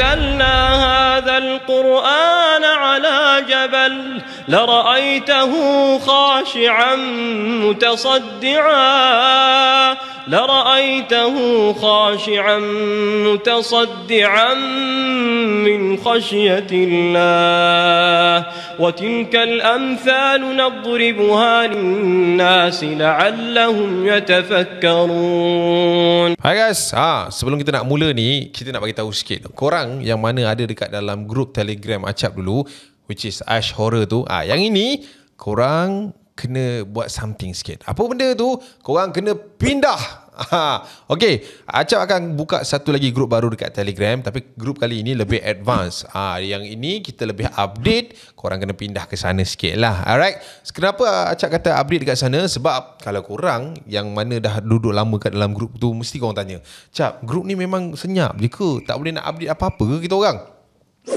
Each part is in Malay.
أنزلنا هذا القرآن على جبل لرأيته خاشعا متصدعا لرأيته خاشعا متصدعا من خشية الله وتلك الأمثال نضربها للناس لعلهم يتفكرون Hi guys, ha, sebelum kita nak mula ni, kita nak bagi tahu sikit Korang yang mana ada dekat dalam grup telegram Acap dulu Which is Ash Horror tu ha, Yang ini, korang kena buat something sikit. Apa benda tu? Korang kena pindah. Okey, Acap akan buka satu lagi grup baru dekat Telegram tapi grup kali ini lebih advance. Ah yang ini kita lebih update, korang kena pindah ke sana sikit lah. Alright. Kenapa Acap kata update dekat sana? Sebab kalau korang yang mana dah duduk lama kat dalam grup tu mesti korang tanya, "Cap, grup ni memang senyap je ke? Tak boleh nak update apa-apa ke kita orang?"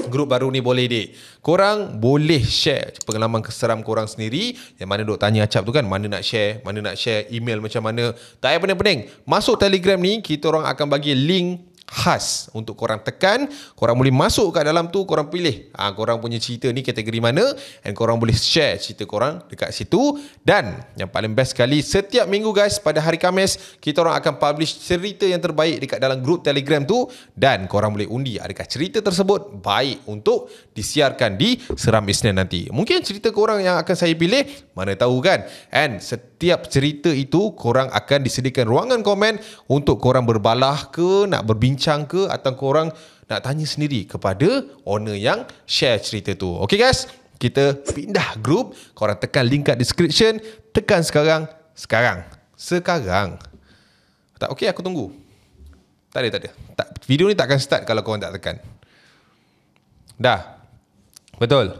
grup baru ni boleh dek. Korang boleh share pengalaman keseram korang sendiri. Yang mana duk tanya acap tu kan, mana nak share, mana nak share email macam mana. Tak payah pening-pening. Masuk Telegram ni, kita orang akan bagi link khas untuk korang tekan korang boleh masuk kat dalam tu korang pilih ha, korang punya cerita ni kategori mana and korang boleh share cerita korang dekat situ dan yang paling best sekali setiap minggu guys pada hari Kamis kita orang akan publish cerita yang terbaik dekat dalam grup telegram tu dan korang boleh undi adakah cerita tersebut baik untuk disiarkan di Seram Isnin nanti mungkin cerita korang yang akan saya pilih mana tahu kan and setiap setiap cerita itu korang akan disediakan ruangan komen untuk korang berbalah ke nak berbincang ke atau korang nak tanya sendiri kepada owner yang share cerita tu. Okay guys, kita pindah grup. Korang tekan link kat description. Tekan sekarang. Sekarang. Sekarang. Tak okay, aku tunggu. Tak ada, tak ada. Tak, video ni takkan start kalau korang tak tekan. Dah. Betul.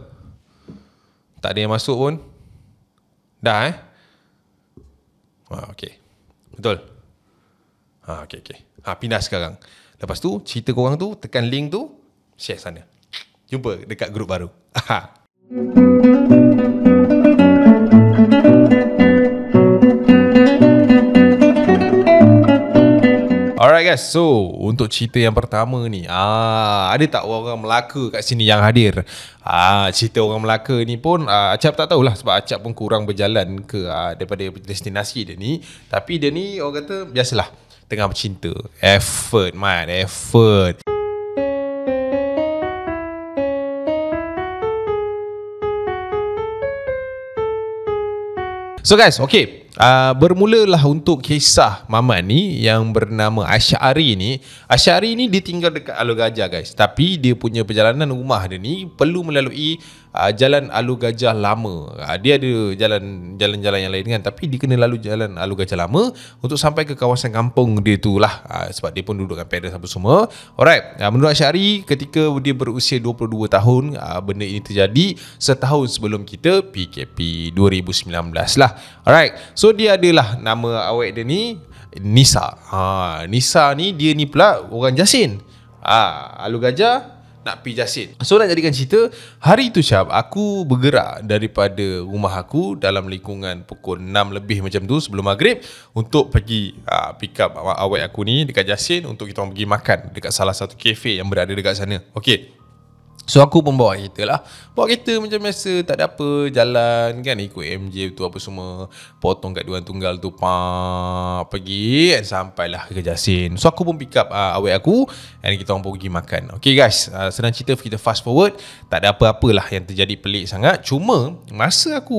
Tak ada yang masuk pun. Dah eh. Ha, okay. Betul? Ha, okay, okay. Ha, pindah sekarang. Lepas tu, cerita korang tu, tekan link tu, share sana. Jumpa dekat grup baru. Ha. Alright guys, so untuk cerita yang pertama ni, ah ada tak orang Melaka kat sini yang hadir? Ah cerita orang Melaka ni pun ah, Acap tak tahulah sebab Acap pun kurang berjalan ke ah, daripada destinasi dia ni, tapi dia ni orang kata biasalah tengah bercinta. Effort man, effort. So guys, okay. Ah, bermulalah untuk kisah Mama ni yang bernama Asyari ni. Asyari ni dia tinggal dekat Alor Gajah guys. Tapi dia punya perjalanan rumah dia ni perlu melalui Ah, jalan Alu Gajah Lama. Uh, dia ada jalan jalan-jalan yang lain kan tapi dia kena lalu jalan Alu Gajah Lama untuk sampai ke kawasan kampung dia tu lah uh, sebab dia pun duduk dengan parents apa semua. Alright, uh, menurut Syari ketika dia berusia 22 tahun uh, benda ini terjadi setahun sebelum kita PKP 2019 lah. Alright, so dia adalah nama awak dia ni Nisa. Ha, Nisa ni dia ni pula orang Jasin. Ah, Alu Gajah nak pergi Jasin. So nak jadikan cerita, hari tu Syab, aku bergerak daripada rumah aku dalam lingkungan pukul 6 lebih macam tu sebelum maghrib untuk pergi uh, pick up awak aku ni dekat Jasin untuk kita pergi makan dekat salah satu kafe yang berada dekat sana. Okay, So aku pun bawa kereta lah Bawa kereta macam biasa Tak ada apa Jalan kan Ikut MJ tu apa semua Potong kat Dewan Tunggal tu pa, Pergi And sampailah ke Jasin So aku pun pick up uh, ah, awet aku And kita orang pun pergi makan Okay guys uh, Senang cerita kita fast forward Tak ada apa-apalah Yang terjadi pelik sangat Cuma Masa aku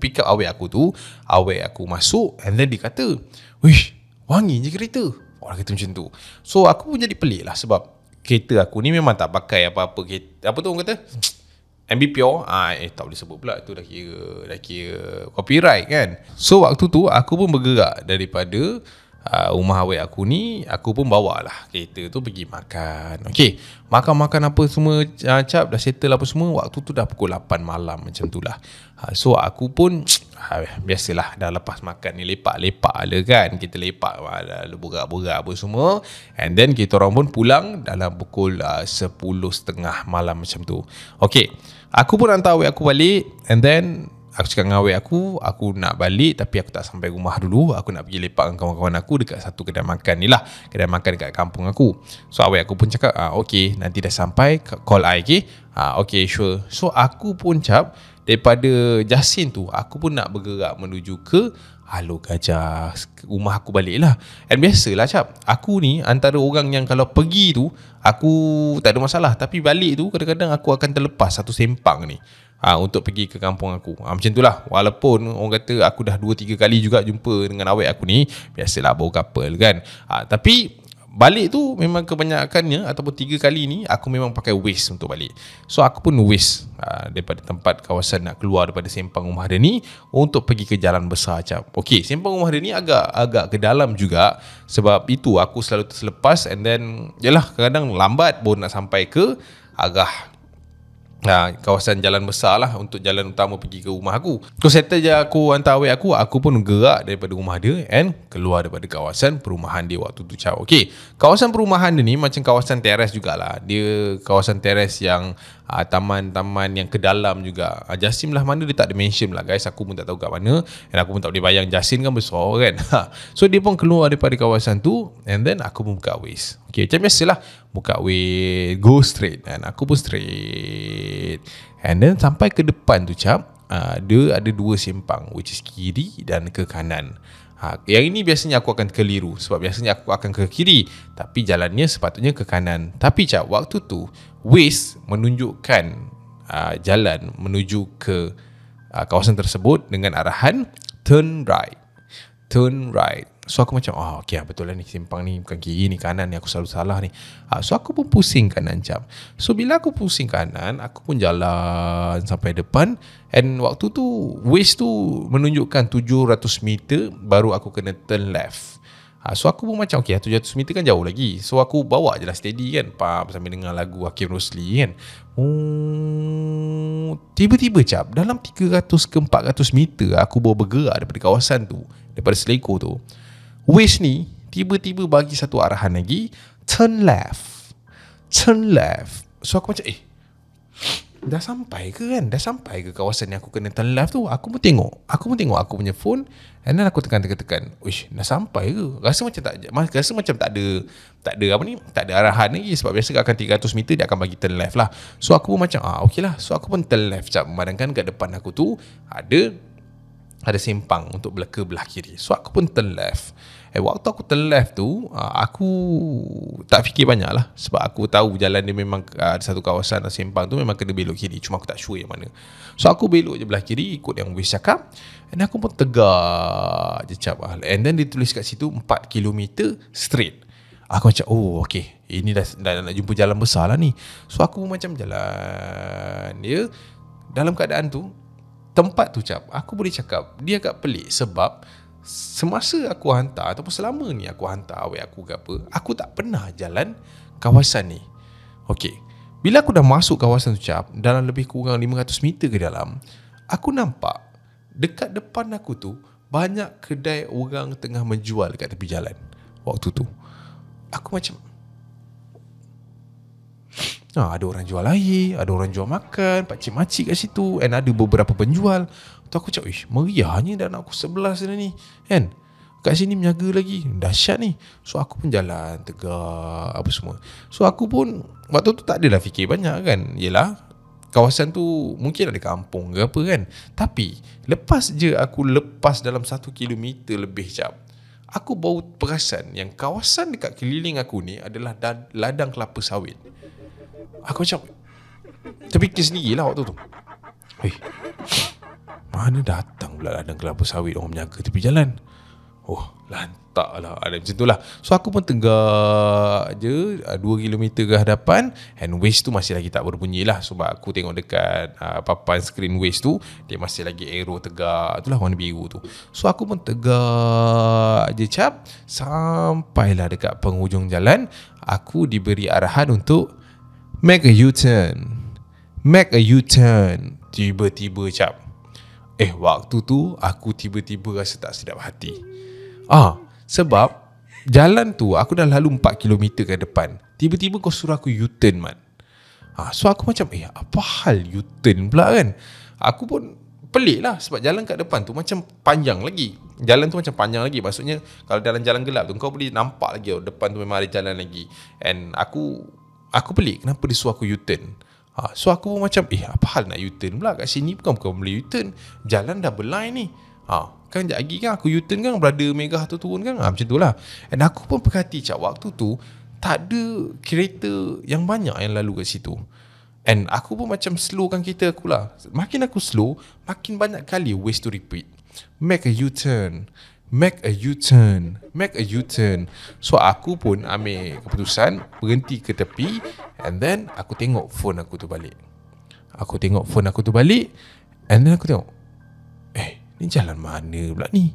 Pick up awet aku tu Awet aku masuk And then dia kata Wish Wangi je kereta Orang kata macam tu So aku pun jadi pelik lah Sebab kereta aku ni memang tak pakai apa-apa Apa tu orang kata? MB Pure. Ah, eh, tak boleh sebut pula. Itu dah kira, dah kira copyright kan. So, waktu tu aku pun bergerak daripada uh, rumah awet aku ni aku pun bawa lah kereta tu pergi makan okey makan-makan apa semua uh, cap dah settle apa semua waktu tu dah pukul 8 malam macam tu lah uh, so aku pun uh, biasalah dah lepas makan ni lepak-lepak lah kan kita lepak uh, berak-berak apa semua and then kita orang pun pulang dalam pukul uh, 10.30 malam macam tu okey aku pun hantar awet aku balik and then Aku cakap dengan awet aku Aku nak balik Tapi aku tak sampai rumah dulu Aku nak pergi lepak dengan kawan-kawan aku Dekat satu kedai makan ni lah Kedai makan dekat kampung aku So awet aku pun cakap ah, Okay nanti dah sampai Call I okay ah, Okay sure So aku pun cap Daripada Jasin tu Aku pun nak bergerak menuju ke Halo gajah Rumah aku balik lah And biasalah cap Aku ni antara orang yang kalau pergi tu Aku tak ada masalah Tapi balik tu kadang-kadang aku akan terlepas satu sempang ni ha, Untuk pergi ke kampung aku ha, Macam itulah Walaupun orang kata Aku dah 2-3 kali juga Jumpa dengan awet aku ni Biasalah bawa couple kan ha, Tapi Balik tu memang kebanyakannya ataupun tiga kali ni aku memang pakai waste untuk balik. So aku pun waste uh, daripada tempat kawasan nak keluar daripada sempang rumah dia ni untuk pergi ke jalan besar macam. Okay, sempang rumah dia ni agak agak ke dalam juga sebab itu aku selalu terselepas and then yalah kadang-kadang lambat pun nak sampai ke agak ha, kawasan jalan besar lah untuk jalan utama pergi ke rumah aku. Aku settle je aku hantar awet aku, aku pun gerak daripada rumah dia and keluar daripada kawasan perumahan dia waktu tu cakap. Okay, kawasan perumahan dia ni macam kawasan teres jugalah. Dia kawasan teres yang uh, taman-taman yang ke dalam juga. Uh, Jasim lah mana dia tak ada mention lah guys. Aku pun tak tahu kat mana and aku pun tak boleh bayang Jasim kan besar kan. Ha, so, dia pun keluar daripada kawasan tu and then aku pun buka waste. Okay, macam biasalah. Buka way Go straight And aku pun straight And then sampai ke depan tu cap uh, ah, Dia ada dua simpang Which is kiri dan ke kanan ha, Yang ini biasanya aku akan keliru Sebab biasanya aku akan ke kiri Tapi jalannya sepatutnya ke kanan Tapi cap waktu tu Waze menunjukkan uh, Jalan menuju ke uh, Kawasan tersebut Dengan arahan Turn right Turn right So aku macam oh, okey ah betul lah ni simpang ni bukan kiri ni kanan ni aku selalu salah ni. Ah so aku pun pusing kanan jap. So bila aku pusing kanan, aku pun jalan sampai depan and waktu tu waist tu menunjukkan 700 meter baru aku kena turn left. Ah so aku pun macam okey 700 lah, meter kan jauh lagi. So aku bawa je lah steady kan. Pam sambil dengar lagu Hakim Rosli kan. Oh, tiba-tiba cap dalam 300 ke 400 meter aku bawa bergerak daripada kawasan tu daripada selekoh tu Wish ni tiba-tiba bagi satu arahan lagi turn left turn left so aku macam eh dah sampai ke kan dah sampai ke kawasan yang aku kena turn left tu aku pun tengok aku pun tengok aku punya phone and then aku tekan-tekan-tekan wish dah sampai ke rasa macam tak rasa macam tak ada tak ada apa ni tak ada arahan lagi sebab biasa akan 300 meter dia akan bagi turn left lah so aku pun macam ah okey lah so aku pun turn left macam memandangkan kat depan aku tu ada ada simpang untuk ke belah kiri. So aku pun turn left. Eh waktu aku turn tu, ah, aku tak fikir banyak lah. Sebab aku tahu jalan dia memang ah, ada satu kawasan simpang tu memang kena belok kiri. Cuma aku tak sure yang mana. So aku belok je belah kiri ikut yang Wiz cakap. And aku pun tegak je cap lah. And then ditulis kat situ 4km straight. Aku macam oh okay ini dah, dah, dah nak jumpa jalan besar lah ni. So aku macam jalan dia. Ya? Dalam keadaan tu tempat tu cap aku boleh cakap dia agak pelik sebab semasa aku hantar ataupun selama ni aku hantar awet aku ke apa aku tak pernah jalan kawasan ni Okey, bila aku dah masuk kawasan tu cap dalam lebih kurang 500 meter ke dalam aku nampak dekat depan aku tu banyak kedai orang tengah menjual kat tepi jalan waktu tu aku macam Ha, ada orang jual air, ada orang jual makan, pakcik-makcik kat situ and ada beberapa penjual. Tu aku cakap, "Ish, meriahnya dah nak aku sebelah sini ni." Kan? Kat sini menjaga lagi. Dahsyat ni. So aku pun jalan tegak apa semua. So aku pun waktu tu tak adalah fikir banyak kan. Yelah kawasan tu mungkin ada kampung ke apa kan. Tapi lepas je aku lepas dalam satu kilometer lebih jap. Aku baru perasan yang kawasan dekat keliling aku ni adalah ladang kelapa sawit. Aku macam Terfikir sendiri lah waktu tu Hei Mana datang pula ladang kelapa sawit Orang menyaga tepi jalan Oh lantak lah Ada macam tu lah So aku pun tegak je ah, dua kilometer ke hadapan And waste tu masih lagi tak berbunyi lah Sebab aku tengok dekat uh, Papan screen waste tu Dia masih lagi aero tegak Itulah warna biru tu So aku pun tegak je cap Sampailah dekat penghujung jalan Aku diberi arahan untuk Make a U-turn Make a U-turn Tiba-tiba cap Eh waktu tu aku tiba-tiba rasa tak sedap hati Ah, Sebab jalan tu aku dah lalu 4km ke depan Tiba-tiba kau suruh aku U-turn man ah, So aku macam eh apa hal U-turn pula kan Aku pun pelik lah sebab jalan kat depan tu macam panjang lagi Jalan tu macam panjang lagi Maksudnya kalau dalam jalan gelap tu kau boleh nampak lagi oh, Depan tu memang ada jalan lagi And aku aku pelik kenapa dia suruh aku U-turn ha, so aku pun macam eh apa hal nak U-turn pula kat sini bukan bukan boleh U-turn jalan double line ni ha, kan sekejap lagi kan aku U-turn kan brother mega tu turun kan ha, macam tu lah and aku pun perhati cak waktu tu tak ada kereta yang banyak yang lalu kat situ and aku pun macam slowkan kereta aku lah makin aku slow makin banyak kali waste to repeat make a U-turn make a U-turn, make a U-turn. So aku pun ambil keputusan berhenti ke tepi and then aku tengok phone aku tu balik. Aku tengok phone aku tu balik and then aku tengok eh ni jalan mana pula ni?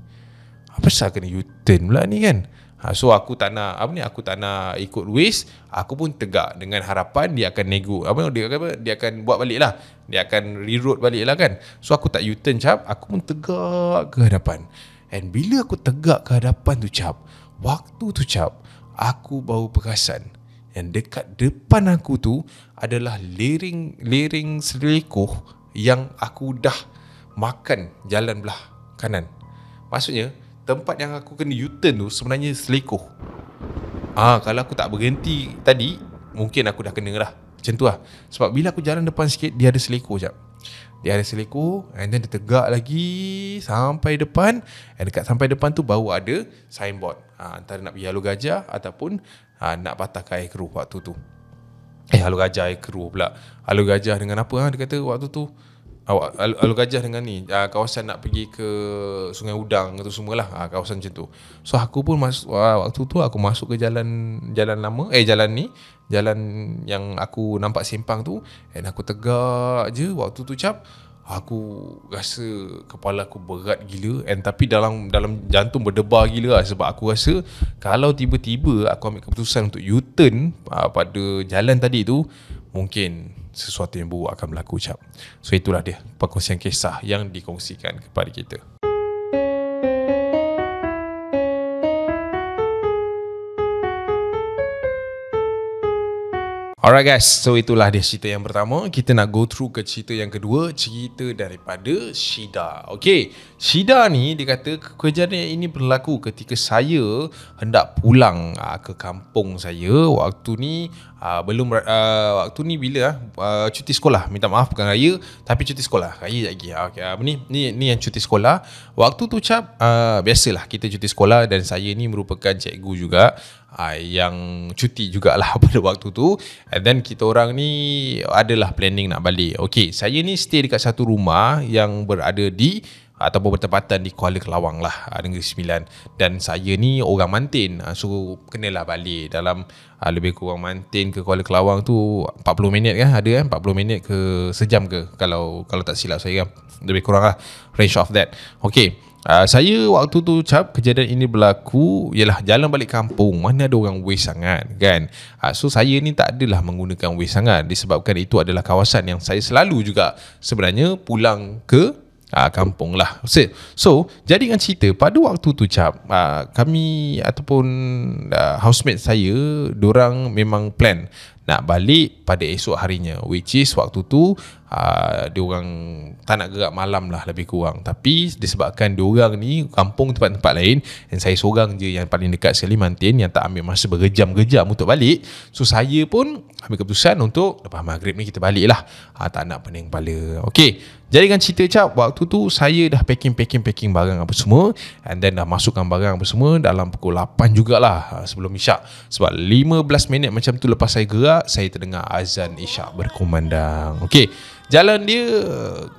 Apa sah kena U-turn pula ni kan? Ha, so aku tak nak apa ni aku tak nak ikut Luis, aku pun tegak dengan harapan dia akan nego. Apa dia Dia akan buat balik lah. Dia akan reroute balik lah kan. So aku tak U-turn cap, aku pun tegak ke hadapan. And bila aku tegak ke hadapan tu cap Waktu tu cap Aku baru perasan Yang dekat depan aku tu Adalah lering lering selekoh Yang aku dah makan jalan belah kanan Maksudnya Tempat yang aku kena U-turn tu sebenarnya selekoh Ah, ha, Kalau aku tak berhenti tadi Mungkin aku dah kena lah Macam tu lah Sebab bila aku jalan depan sikit Dia ada selekoh jap dia ada selekoh And then dia tegak lagi Sampai depan And dekat sampai depan tu Baru ada signboard ha, Antara nak pergi Halu Gajah Ataupun ha, Nak patahkan air keruh waktu tu Eh Halu Gajah air keruh pula Halu Gajah dengan apa ha? Dia kata waktu tu Awak Halu Gajah dengan ni ha, Kawasan nak pergi ke Sungai Udang Itu semualah ha, Kawasan macam tu So aku pun masuk ha, Waktu tu aku masuk ke jalan Jalan lama Eh jalan ni jalan yang aku nampak simpang tu and aku tegak je waktu tu cap aku rasa kepala aku berat gila and tapi dalam dalam jantung berdebar gila lah sebab aku rasa kalau tiba-tiba aku ambil keputusan untuk u-turn uh, pada jalan tadi tu mungkin sesuatu yang buruk akan berlaku cap so itulah dia perkongsian kisah yang dikongsikan kepada kita Alright guys, so itulah dia cerita yang pertama. Kita nak go through ke cerita yang kedua, cerita daripada Shida. Okay, Shida ni dia kata kejadian ini berlaku ketika saya hendak pulang aa, ah, ke kampung saya. Waktu ni aa, ah, belum aa, ah, waktu ni bila aa, cuti sekolah. Minta maaf bukan raya, tapi cuti sekolah. Raya lagi. Okay, apa ni? Ni ni yang cuti sekolah. Waktu tu cap aa, biasalah kita cuti sekolah dan saya ni merupakan cikgu juga. Ah, yang cuti jugalah pada waktu tu and then kita orang ni adalah planning nak balik okey saya ni stay dekat satu rumah yang berada di atau bertempatan di Kuala Kelawang lah ah, Negeri Sembilan dan saya ni orang mantin ah, so kenalah balik dalam lebih kurang mantin ke Kuala Kelawang tu 40 minit kan ada kan 40 minit ke sejam ke kalau kalau tak silap saya kan lebih kurang lah range of that okay Uh, saya waktu tu cap kejadian ini berlaku ialah jalan balik kampung mana ada orang waste sangat kan uh, so saya ni tak adalah menggunakan waste sangat disebabkan itu adalah kawasan yang saya selalu juga sebenarnya pulang ke uh, kampung lah so, so jadi dengan cerita pada waktu tu cap uh, kami ataupun uh, housemate saya orang memang plan nak balik pada esok harinya which is waktu tu uh, dia orang tak nak gerak malam lah lebih kurang tapi disebabkan dia orang ni kampung tempat-tempat lain dan saya seorang je yang paling dekat Kalimantan yang tak ambil masa berjam-jam untuk balik so saya pun ambil keputusan untuk lepas maghrib ni kita balik lah uh, tak nak pening kepala Okay jadi kan cerita cap waktu tu saya dah packing-packing-packing barang apa semua and then dah masukkan barang apa semua dalam pukul 8 jugalah ah, sebelum isyak sebab 15 minit macam tu lepas saya gerak saya terdengar azan isyak berkumandang Okay Jalan dia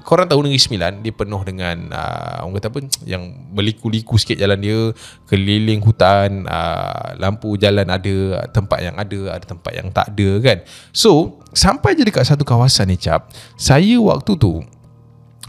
Korang tahu Negeri Sembilan Dia penuh dengan uh, Orang kata apa Yang berliku-liku sikit jalan dia Keliling hutan uh, Lampu jalan ada Tempat yang ada Ada tempat yang tak ada kan So Sampai je dekat satu kawasan ni Cap Saya waktu tu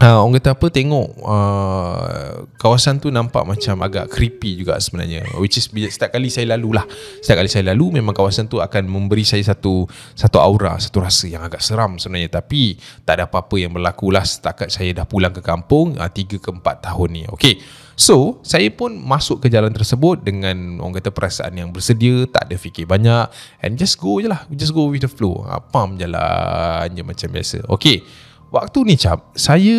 uh, orang kata apa tengok uh, kawasan tu nampak macam agak creepy juga sebenarnya which is setiap kali saya lalu lah setiap kali saya lalu memang kawasan tu akan memberi saya satu satu aura satu rasa yang agak seram sebenarnya tapi tak ada apa-apa yang berlaku lah setakat saya dah pulang ke kampung uh, ah, 3 ke empat tahun ni Okay, So, saya pun masuk ke jalan tersebut dengan orang kata perasaan yang bersedia, tak ada fikir banyak and just go je lah, just go with the flow. Ha, pump je lah. macam biasa. Okay, Waktu ni cap Saya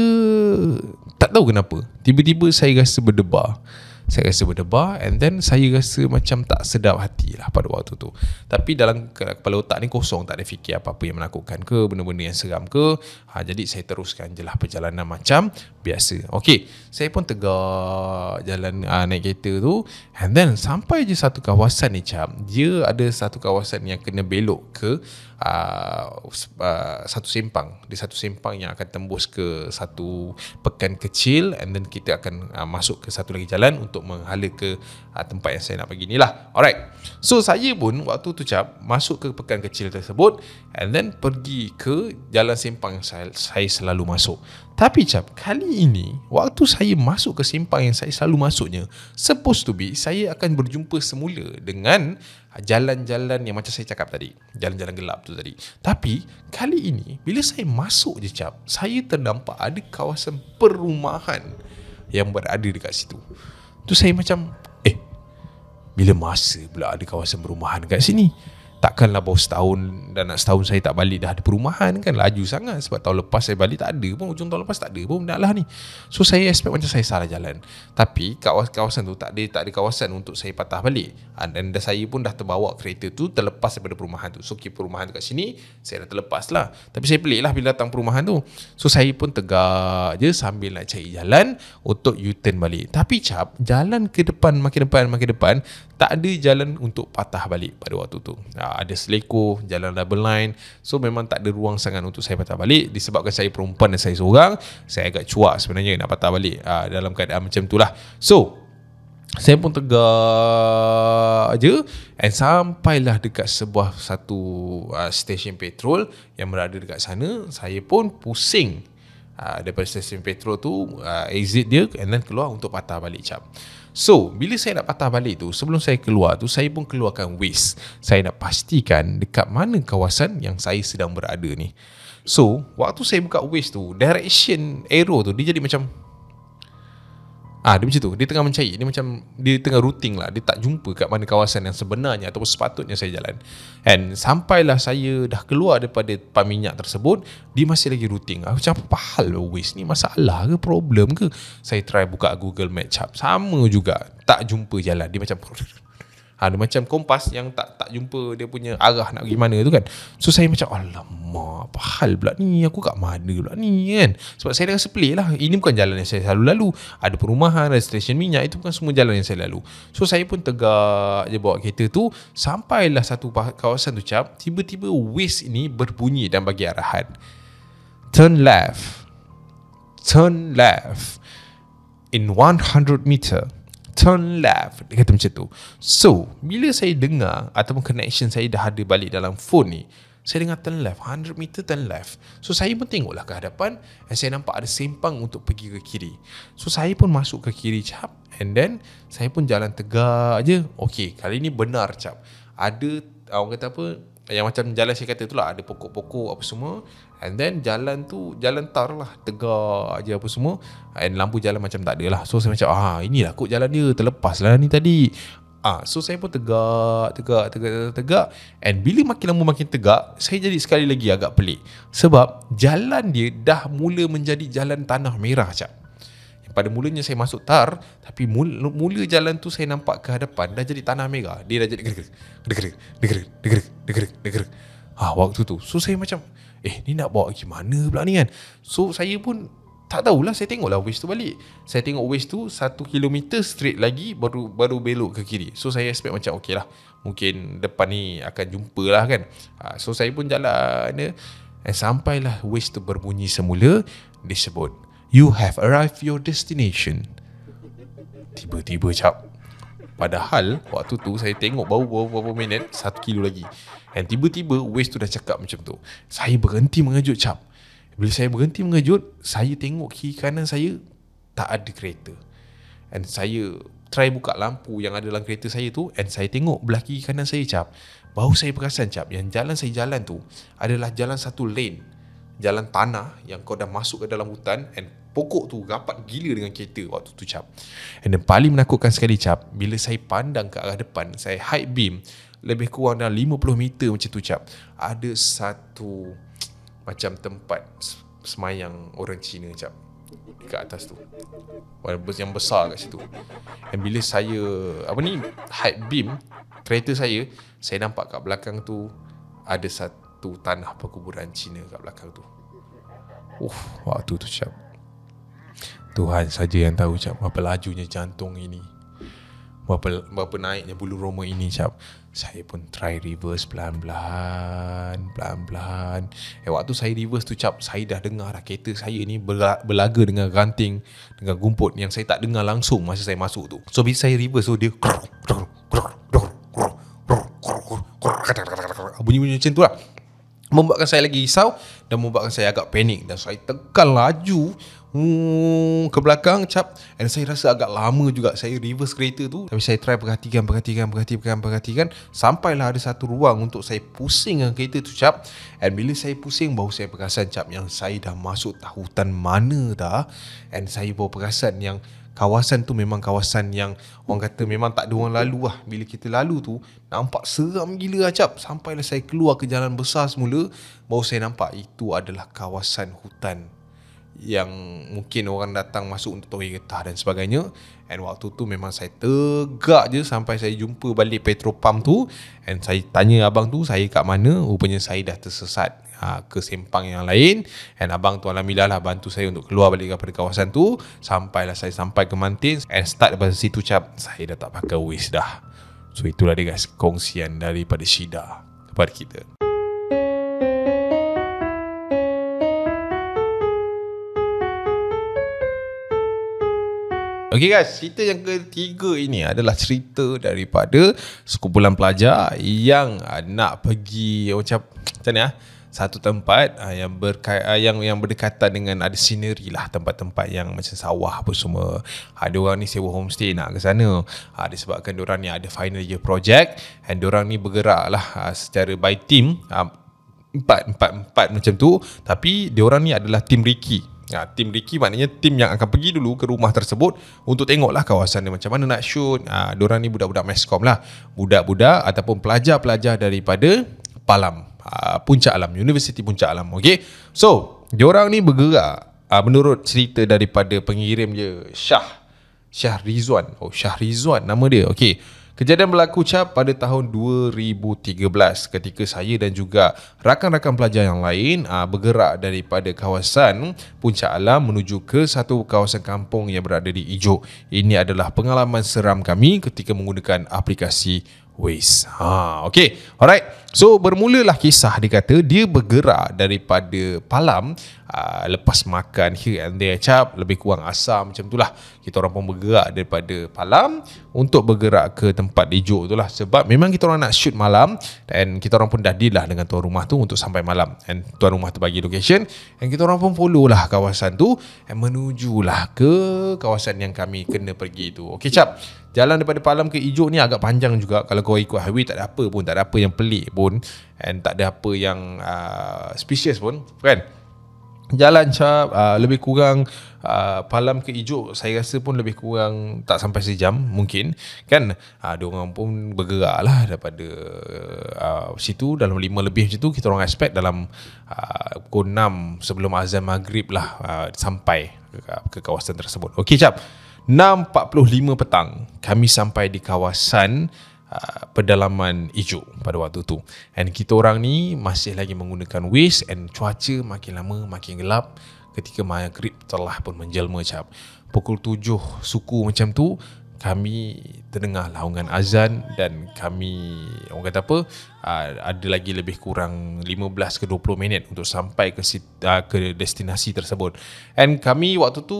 Tak tahu kenapa Tiba-tiba saya rasa berdebar Saya rasa berdebar And then saya rasa macam tak sedap hati lah pada waktu tu Tapi dalam kepala otak ni kosong Tak ada fikir apa-apa yang menakutkan ke Benda-benda yang seram ke ha, Jadi saya teruskan je lah perjalanan macam biasa Okay Saya pun tegak jalan uh, naik kereta tu And then sampai je satu kawasan ni cap Dia ada satu kawasan yang kena belok ke Uh, uh, satu simpang di satu simpang yang akan tembus ke satu pekan kecil and then kita akan uh, masuk ke satu lagi jalan untuk menghala ke uh, tempat yang saya nak pergi ni lah alright so saya pun waktu tu cap masuk ke pekan kecil tersebut and then pergi ke jalan simpang yang saya, saya selalu masuk tapi cap, kali ini waktu saya masuk ke simpang yang saya selalu masuknya, supposed to be saya akan berjumpa semula dengan jalan-jalan yang macam saya cakap tadi, jalan-jalan gelap tu tadi. Tapi kali ini bila saya masuk je cap, saya terdampak ada kawasan perumahan yang berada dekat situ. Tu saya macam, eh, bila masa pula ada kawasan perumahan dekat sini? Takkanlah bos setahun dan nak setahun saya tak balik dah ada perumahan kan laju sangat sebab tahun lepas saya balik tak ada pun ujung tahun lepas tak ada pun dah lah ni. So saya expect macam saya salah jalan. Tapi kawasan tu tak ada tak ada kawasan untuk saya patah balik. Dan saya pun dah terbawa kereta tu terlepas daripada perumahan tu. So ke perumahan tu kat sini saya dah terlepas lah. Tapi saya pelik lah bila datang perumahan tu. So saya pun tegak je sambil nak cari jalan untuk U-turn balik. Tapi cap jalan ke depan makin depan makin depan tak ada jalan untuk patah balik pada waktu tu. Ha, ada seleko, jalan double line. So memang tak ada ruang sangat untuk saya patah balik. Disebabkan saya perempuan dan saya seorang, saya agak cuak sebenarnya nak patah balik ha, dalam keadaan macam tu lah. So, saya pun tegak aje and sampailah dekat sebuah satu uh, stesen petrol yang berada dekat sana saya pun pusing uh, daripada stesen petrol tu uh, exit dia and then keluar untuk patah balik cap So, bila saya nak patah balik tu, sebelum saya keluar tu, saya pun keluarkan waste. Saya nak pastikan dekat mana kawasan yang saya sedang berada ni. So, waktu saya buka waste tu, direction arrow tu, dia jadi macam Ah ha, dia macam tu. Dia tengah mencari. Dia macam dia tengah routing lah. Dia tak jumpa kat mana kawasan yang sebenarnya ataupun sepatutnya saya jalan. And sampailah saya dah keluar daripada pam minyak tersebut, dia masih lagi routing. Aku ah, macam apa hal lah, waste ni masalah ke problem ke? Saya try buka Google Maps. Sama juga. Tak jumpa jalan. Dia macam ha, dia macam kompas yang tak tak jumpa dia punya arah nak pergi mana tu kan so saya macam alamak apa hal pula ni aku kat mana pula ni kan sebab saya rasa pelik lah ini bukan jalan yang saya selalu lalu ada perumahan ada stesen minyak itu bukan semua jalan yang saya lalu so saya pun tegak je bawa kereta tu sampailah satu kawasan tu cap tiba-tiba waste ini berbunyi dan bagi arahan turn left turn left in 100 meter turn left Dia kata macam tu So Bila saya dengar Ataupun connection saya dah ada balik dalam phone ni Saya dengar turn left 100 meter turn left So saya pun tengoklah ke hadapan Dan saya nampak ada simpang untuk pergi ke kiri So saya pun masuk ke kiri cap And then Saya pun jalan tegak je Okay Kali ni benar cap Ada Orang kata apa yang macam jalan saya kata tu lah ada pokok-pokok apa semua and then jalan tu jalan tar lah tegak aje apa semua and lampu jalan macam tak ada lah so saya macam ah inilah kot jalan dia terlepas lah ni tadi Ah, so saya pun tegak, tegak, tegak, tegak, tegak And bila makin lama makin tegak Saya jadi sekali lagi agak pelik Sebab jalan dia dah mula menjadi jalan tanah merah cak. Pada mulanya saya masuk tar Tapi mula, mula jalan tu saya nampak ke hadapan Dah jadi tanah merah Dia dah jadi gerak-gerak Gerak-gerak Gerak-gerak Gerak-gerak Gerak-gerak ha, Waktu tu So saya macam Eh ni nak bawa pergi mana pula ni kan So saya pun Tak tahulah Saya tengok lah waste tu balik Saya tengok waste tu Satu kilometer straight lagi Baru baru belok ke kiri So saya expect macam okey lah Mungkin depan ni akan jumpa lah kan ha, So saya pun jalan eh. dia sampailah waste tu berbunyi semula Dia sebut You have arrived your destination Tiba-tiba cap Padahal waktu tu saya tengok bau bau bau bau minit Satu kilo lagi And tiba-tiba waist tu dah cakap macam tu Saya berhenti mengejut cap Bila saya berhenti mengejut Saya tengok kiri kanan saya Tak ada kereta And saya try buka lampu yang ada dalam kereta saya tu And saya tengok belah kiri kanan saya cap Bau saya perasan cap Yang jalan saya jalan tu Adalah jalan satu lane Jalan tanah yang kau dah masuk ke dalam hutan And pokok tu rapat gila dengan kereta waktu tu cap and then paling menakutkan sekali cap bila saya pandang ke arah depan saya high beam lebih kurang dalam 50 meter macam tu cap ada satu macam tempat semayang orang Cina cap ke atas tu bus yang besar kat situ Dan bila saya apa ni high beam kereta saya saya nampak kat belakang tu ada satu tanah perkuburan Cina kat belakang tu Uff, waktu tu cap Tuhan saja yang tahu cap berapa lajunya jantung ini. Berapa berapa naiknya bulu roma ini cap. Saya pun try reverse pelan-pelan, pelan-pelan. Eh waktu saya reverse tu cap, saya dah dengar dah kereta saya ni berlaga dengan ganting dengan gumput yang saya tak dengar langsung masa saya masuk tu. So bila saya reverse tu so, dia bunyi-bunyi macam tu lah. Membuatkan saya lagi risau dan membuatkan saya agak panik dan saya tekan laju Hmm, ke belakang cap dan saya rasa agak lama juga saya reverse kereta tu tapi saya try perhatikan perhatikan perhatikan perhatikan sampailah ada satu ruang untuk saya pusing kereta tu cap and bila saya pusing baru saya perasan cap yang saya dah masuk tahu hutan mana dah and saya baru perasan yang kawasan tu memang kawasan yang orang kata memang tak ada orang lalu lah bila kita lalu tu nampak seram gila acap lah, sampailah saya keluar ke jalan besar semula baru saya nampak itu adalah kawasan hutan yang mungkin orang datang masuk untuk tuai getah dan sebagainya and waktu tu memang saya tegak je sampai saya jumpa balik petropam tu and saya tanya abang tu saya kat mana rupanya saya dah tersesat ha, ke sempang yang lain and abang tu alhamdulillah lah bantu saya untuk keluar balik daripada kawasan tu sampailah saya sampai ke mantin and start daripada situ cap saya dah tak pakai waist dah so itulah dia guys kongsian daripada Syida kepada kita Okey guys, cerita yang ketiga ini adalah cerita daripada sekumpulan pelajar yang nak pergi macam macam ni ah satu tempat ah, yang berkaitan ah, yang yang berdekatan dengan ada scenery lah tempat-tempat yang macam sawah apa semua. Ada orang ni sewa homestay nak ke sana. Ada ah, sebabkan diorang ni ada final year project and orang ni bergerak lah secara by team empat empat empat macam tu tapi dia orang ni adalah team Ricky Ya, tim Ricky maknanya tim yang akan pergi dulu ke rumah tersebut untuk tengoklah kawasan dia macam mana nak shoot. Ha, diorang ni budak-budak meskom lah. Budak-budak ataupun pelajar-pelajar daripada Palam. Ha, Puncak Alam. Universiti Puncak Alam. Okay. So, diorang ni bergerak ha, menurut cerita daripada pengirim dia Syah. Syah Rizwan. Oh, Syah Rizwan nama dia. Okay. Kejadian berlaku cap pada tahun 2013 ketika saya dan juga rakan-rakan pelajar yang lain aa, ah, bergerak daripada kawasan Puncak Alam menuju ke satu kawasan kampung yang berada di Ijo. Ini adalah pengalaman seram kami ketika menggunakan aplikasi waste. Ha, okay. Alright. So bermulalah kisah dia kata dia bergerak daripada Palam uh, lepas makan here and there cap lebih kurang asam macam tu lah. Kita orang pun bergerak daripada Palam untuk bergerak ke tempat di tu lah sebab memang kita orang nak shoot malam dan kita orang pun dah deal lah dengan tuan rumah tu untuk sampai malam. And tuan rumah tu bagi location and kita orang pun follow lah kawasan tu and menuju lah ke kawasan yang kami kena pergi tu. Okay cap. Jalan daripada Palam ke ijo ni agak panjang juga Kalau kau ikut highway tak ada apa pun Tak ada apa yang pelik pun And tak ada apa yang uh, spesies pun Kan? Jalan cap uh, lebih kurang uh, Palam ke ijo saya rasa pun lebih kurang tak sampai sejam mungkin kan uh, ah, diorang pun bergerak lah daripada uh, situ dalam lima lebih macam tu kita orang expect dalam uh, pukul enam sebelum azan maghrib lah uh, sampai ke, ke kawasan tersebut. Okey cap. 6.45 petang kami sampai di kawasan uh, pedalaman Ijo pada waktu tu and kita orang ni masih lagi menggunakan waste and cuaca makin lama makin gelap ketika maghrib telah pun menjelma cap pukul 7 suku macam tu kami terdengar laungan azan dan kami orang kata apa ah, ada lagi lebih kurang 15 ke 20 minit untuk sampai ke ah, ke destinasi tersebut. And kami waktu tu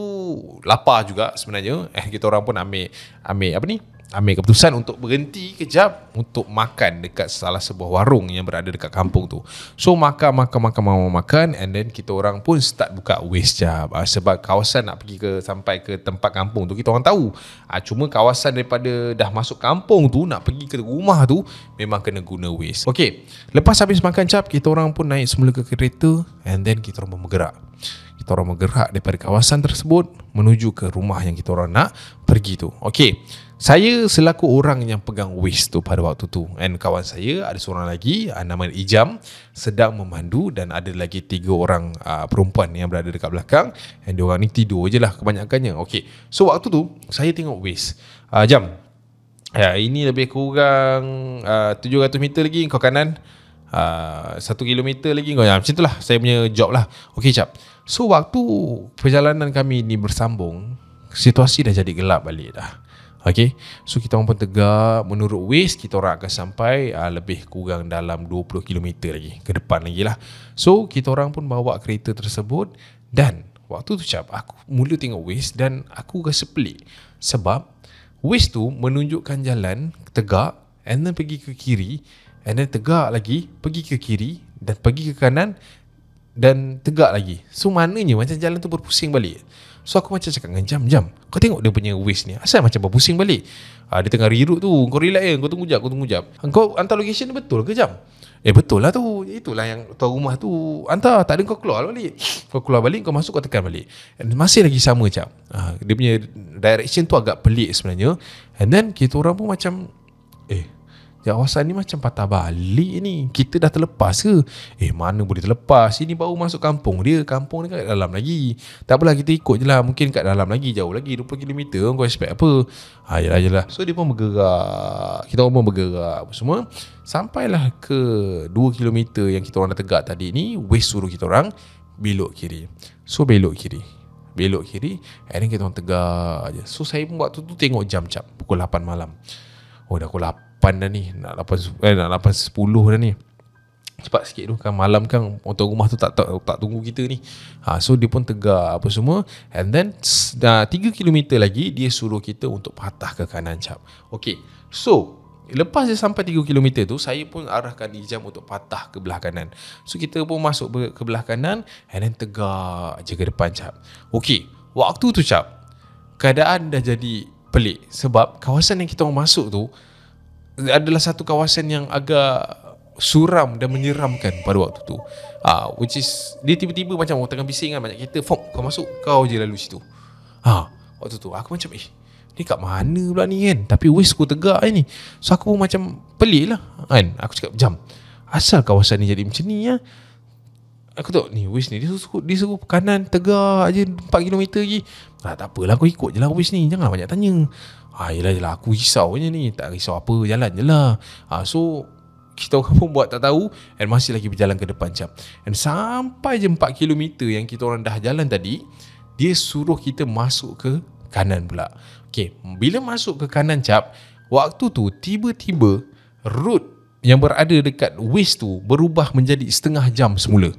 lapar juga sebenarnya. Eh kita orang pun ambil ambil apa ni? ambil keputusan untuk berhenti kejap untuk makan dekat salah sebuah warung yang berada dekat kampung tu. So makan makan makan makan makan and then kita orang pun start buka waste jap uh, sebab kawasan nak pergi ke sampai ke tempat kampung tu kita orang tahu. Uh, cuma kawasan daripada dah masuk kampung tu nak pergi ke rumah tu memang kena guna waste. Okey. Lepas habis makan cap kita orang pun naik semula ke kereta and then kita orang bergerak kita orang bergerak daripada kawasan tersebut menuju ke rumah yang kita orang nak pergi tu. Okey. Saya selaku orang yang pegang waste tu pada waktu tu and kawan saya ada seorang lagi uh, nama Ijam sedang memandu dan ada lagi tiga orang uh, perempuan yang berada dekat belakang and dia orang ni tidur je lah kebanyakannya. Okey. So waktu tu saya tengok waste. Uh, jam. Ya, ini lebih kurang uh, 700 meter lagi kau kanan. Uh, 1 kilometer lagi kau. Ya, macam itulah saya punya job lah. Okey, cap. So waktu perjalanan kami ni bersambung Situasi dah jadi gelap balik dah Okay So kita pun tegak Menurut Waze Kita orang akan sampai uh, Lebih kurang dalam 20km lagi Ke depan lagi lah So kita orang pun bawa kereta tersebut Dan Waktu tu cap Aku mula tengok Waze Dan aku rasa pelik Sebab Waze tu menunjukkan jalan Tegak And then pergi ke kiri And then tegak lagi Pergi ke kiri Dan pergi ke kanan dan tegak lagi So mananya macam jalan tu berpusing balik So aku macam cakap dengan Jam Jam kau tengok dia punya waist ni Asal macam berpusing balik ha, Dia tengah reroot tu Kau relax ya Kau tunggu jap Kau tunggu jap Kau hantar location ni betul ke Jam Eh betul lah tu Itulah yang tuan rumah tu Hantar tak ada kau keluar balik Kau keluar balik Kau masuk kau tekan balik And Masih lagi sama Jam ha, Dia punya direction tu agak pelik sebenarnya And then kita orang pun macam Eh Jawasan ni macam patah balik ni Kita dah terlepas ke? Eh mana boleh terlepas Ini baru masuk kampung dia Kampung ni kat dalam lagi Tak apalah kita ikut je lah Mungkin kat dalam lagi Jauh lagi 20km Kau expect apa Ha ah, ya yelah yelah ya So dia pun bergerak Kita pun bergerak Semua Sampailah ke 2km yang kita orang dah tegak tadi ni Weh suruh kita orang Belok kiri So belok kiri Belok kiri And then kita orang tegak je So saya pun waktu tu tengok jam cap Pukul 8 malam Oh dah pukul 8 dah ni Nak 8, eh, nak 8 10 dah ni Cepat sikit tu kan Malam kan Untuk rumah tu tak, tak, tak tunggu kita ni ha, So dia pun tegar apa semua And then dah 3km lagi Dia suruh kita untuk patah ke kanan cap Okay So Lepas dia sampai 3km tu Saya pun arahkan Ijam untuk patah ke belah kanan So kita pun masuk ke belah kanan And then tegak jaga depan cap Okay Waktu tu cap Keadaan dah jadi pelik sebab kawasan yang kita masuk tu adalah satu kawasan yang agak suram dan menyeramkan pada waktu tu. Ah which is dia tiba-tiba macam orang tengah bising kan banyak kereta fok kau masuk kau je lalu situ. Ha waktu tu aku macam eh ni kat mana pula ni kan tapi wish aku tegak ni. So aku pun macam pelik lah kan aku cakap jam asal kawasan ni jadi macam ni ya. Aku tahu ni wish ni Dia suruh, dia suruh kanan tegak je 4km lagi ah, Tak apalah aku ikut je lah wish ni Jangan banyak tanya ah, Yelah yelah aku risau je ni Tak risau apa jalan je lah ah, So kita orang pun buat tak tahu And masih lagi berjalan ke depan cap And sampai je 4km yang kita orang dah jalan tadi Dia suruh kita masuk ke kanan pula Okay bila masuk ke kanan cap Waktu tu tiba-tiba Road yang berada dekat wish tu Berubah menjadi setengah jam semula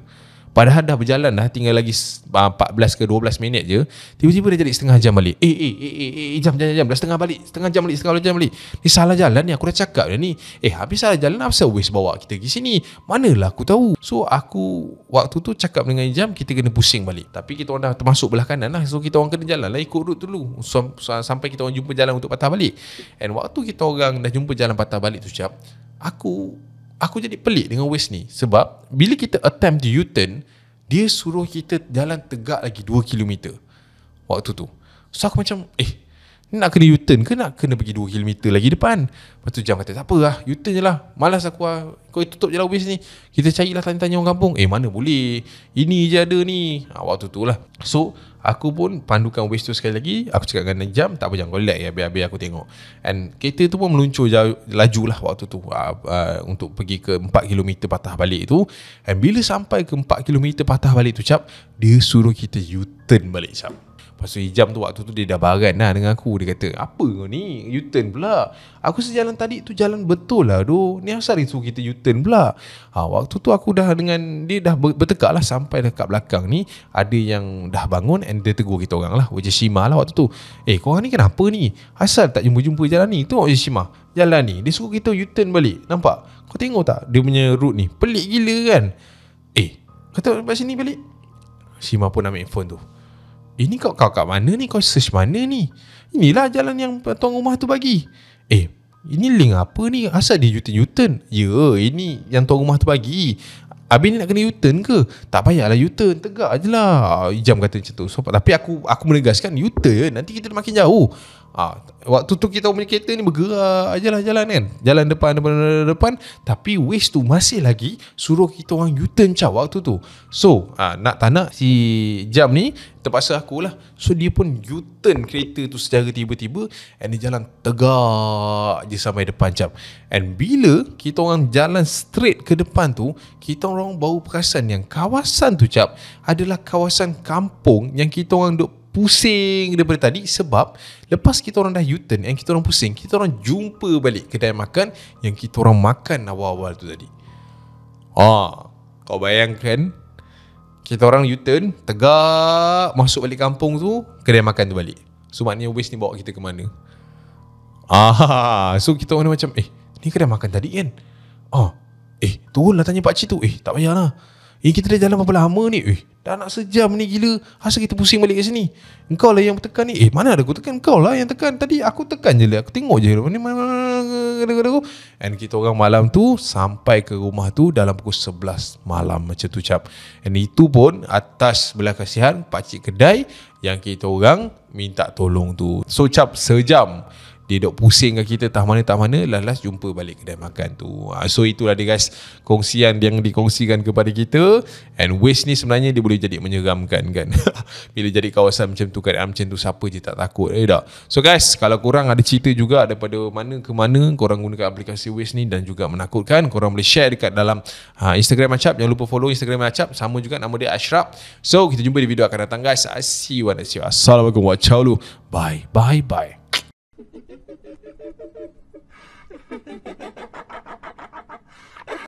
Padahal dah berjalan dah tinggal lagi 14 ah, ke 12 minit je. Tiba-tiba dia jadi setengah jam balik. Eh eh eh eh, eh jam jam jam dah setengah balik. Setengah jam balik, setengah jam balik. Ni salah jalan ni aku dah cakap dah ni. Eh habis salah jalan apa sebab waste bawa kita pergi sini? Manalah aku tahu. So aku waktu tu cakap dengan jam kita kena pusing balik. Tapi kita orang dah termasuk belah kanan lah. So kita orang kena jalan lah ikut route dulu. So, so, sampai kita orang jumpa jalan untuk patah balik. And waktu kita orang dah jumpa jalan patah balik tu siap. Aku aku jadi pelik dengan Waze ni sebab bila kita attempt to U-turn dia suruh kita jalan tegak lagi 2 km waktu tu so aku macam eh nak kena U-turn ke nak kena pergi 2 km lagi depan. Lepas tu jam kata tak lah? U-turn jelah. Malas aku ah. Kau tutup jelah ubi ni. Kita carilah tanya-tanya orang kampung. Eh mana boleh? Ini je ada ni. Ha, waktu tu lah. So aku pun pandukan ubi tu sekali lagi. Aku cakap dengan jam, tak apa jangan collect ya biar biar aku tengok. And kereta tu pun meluncur jauh laju lah waktu tu. Ha, ha, untuk pergi ke 4 km patah balik tu. And bila sampai ke 4 km patah balik tu cap, dia suruh kita U-turn balik cap. Lepas tu hijam tu waktu tu dia dah baran lah dengan aku Dia kata apa kau ni U turn pula Aku sejalan tadi tu jalan betul lah doh. Ni asal dia suruh kita U turn pula ha, Waktu tu aku dah dengan Dia dah bertekak lah sampai dekat belakang ni Ada yang dah bangun And dia tegur kita orang lah Wajah Shima lah waktu tu Eh korang ni kenapa ni Asal tak jumpa-jumpa jalan ni Tengok Wajah Shima Jalan ni Dia suruh kita U turn balik Nampak Kau tengok tak Dia punya route ni Pelik gila kan Eh Kata balik sini balik Shima pun ambil phone tu ini kau kau kat mana ni? Kau search mana ni? Inilah jalan yang tuan rumah tu bagi. Eh, ini link apa ni? Asal dia U-turn-U-turn? Ya, ini yang tuan rumah tu bagi. Abi ni nak kena U-turn ke? Tak payahlah U-turn, tegak ajalah. Ijam kata macam tu. So, tapi aku aku menegaskan U-turn nanti kita makin jauh. Ah, waktu tu kita punya kereta ni bergerak ajalah jalan kan. Jalan depan depan depan, depan. tapi waste tu masih lagi suruh kita orang U-turn cak waktu tu. So, ah, nak tak si jam ni terpaksa aku lah. So dia pun U-turn kereta tu secara tiba-tiba and dia jalan tegak je sampai depan jam. And bila kita orang jalan straight ke depan tu, kita orang baru perasan yang kawasan tu cap adalah kawasan kampung yang kita orang duk pusing daripada tadi sebab lepas kita orang dah U-turn and kita orang pusing, kita orang jumpa balik kedai makan yang kita orang makan awal-awal tu tadi. Ha, kau bayangkan kita orang U-turn, tegak masuk balik kampung tu, kedai makan tu balik. So maknanya Waze ni bawa kita ke mana? Ah, so kita orang ni macam, eh, ni kedai makan tadi kan? Ah, eh, lah tanya pak cik tu. Eh, tak payahlah. Eh kita dah jalan berapa lama ni Eh dah nak sejam ni gila Asal kita pusing balik ke sini Engkau lah yang tekan ni Eh mana ada aku tekan Engkau lah yang tekan Tadi aku tekan je lah Aku tengok je Ni mana mana mana And kita orang malam tu Sampai ke rumah tu Dalam pukul 11 malam Macam tu cap And itu pun Atas belah kasihan Pakcik kedai Yang kita orang Minta tolong tu So cap sejam dia dok pusingkan kita tah mana tah mana last last jumpa balik kedai makan tu ha, so itulah dia guys kongsian yang dikongsikan kepada kita and waste ni sebenarnya dia boleh jadi menyeramkan kan bila jadi kawasan macam tu kan macam tu siapa je tak takut eh tak so guys kalau korang ada cerita juga daripada mana ke mana korang gunakan aplikasi waste ni dan juga menakutkan korang boleh share dekat dalam ha, Instagram Acap jangan lupa follow Instagram Acap sama juga nama dia Ashraf so kita jumpa di video akan datang guys I ah, see you and see you assalamualaikum wa bye bye bye Ha ha ha ha ha!